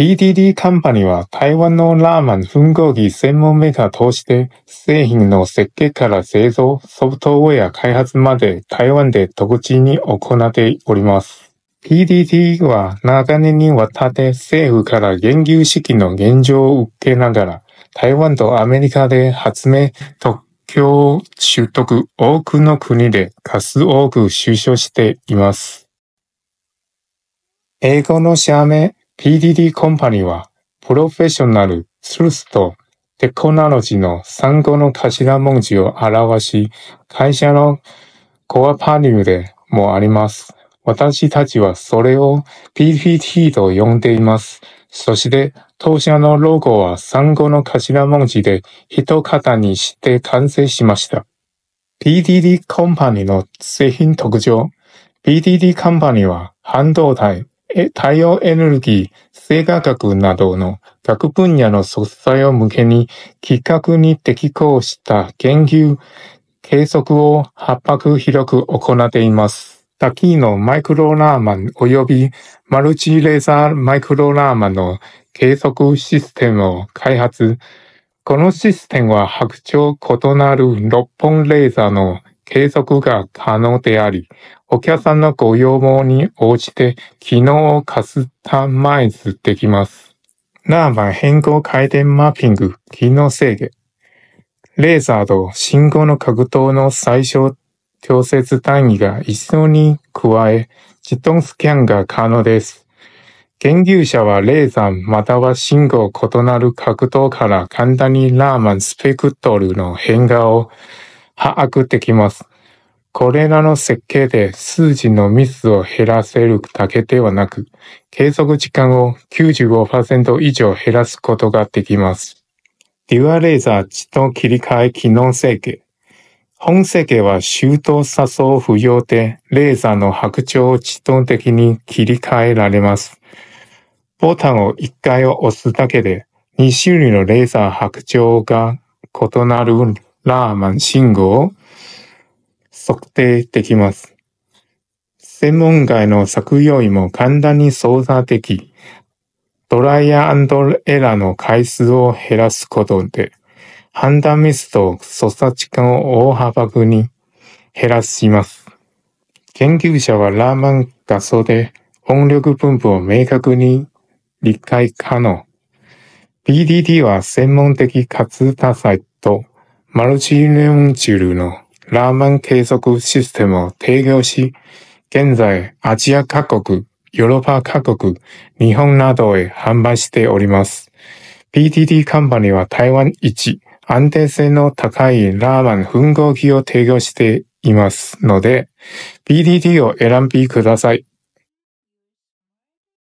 PDD カンパニーは台湾のラーマン粉合機専門メーカーとして製品の設計から製造、ソフトウェア開発まで台湾で独自に行っております。PDD は長年にわたって政府から研究資金の現状を受けながら台湾とアメリカで発明、特許を取得、多くの国で数多く収集しています。英語の社名、PDD コンパニーは、プロフェッショナル、スルスとテクノロジーの産後の頭文字を表し、会社のコアパニューでもあります。私たちはそれを PPT と呼んでいます。そして、当社のロゴは産後の頭文字で一型にして完成しました。PDD コンパニーの製品特徴。PDD カンパニーは半導体、太陽エネルギー、生化学などの学分野の素材を向けに規格に適合した研究、計測を発迫広く行っています。多機のマイクロラーマン及びマルチレーザーマイクロラーマンの計測システムを開発。このシステムは白鳥異なる6本レーザーの継続が可能であり、お客さんのご要望に応じて機能をカスタマイズできます。ラーマ変更回転マッピング、機能制限。レーザーと信号の格闘の最小調節単位が一緒に加え、自動スキャンが可能です。研究者はレーザーまたは信号異なる格闘から簡単にラーマンスペクトルの変化を把握できます。これらの設計で数字のミスを減らせるだけではなく、継続時間を95%以上減らすことができます。デュアレーザー自動切り替え機能設計。本設計は周到作動不要で、レーザーの白鳥を自動的に切り替えられます。ボタンを1回押すだけで、2種類のレーザー白鳥が異なるラーマン信号を測定できます。専門外の作業員も簡単に操作でき、ドライヤーエラーの回数を減らすことで、判断ミスと操作時間を大幅に減らします。研究者はラーマン画像で音力分布を明確に理解可能。b d d は専門的かつ多彩とマルチレオンルのラーマン計測システムを提供し、現在アジア各国、ヨーロッパ各国、日本などへ販売しております。PTT カンパニーは台湾一安定性の高いラーマン吻合機を提供していますので、PTT を選びください。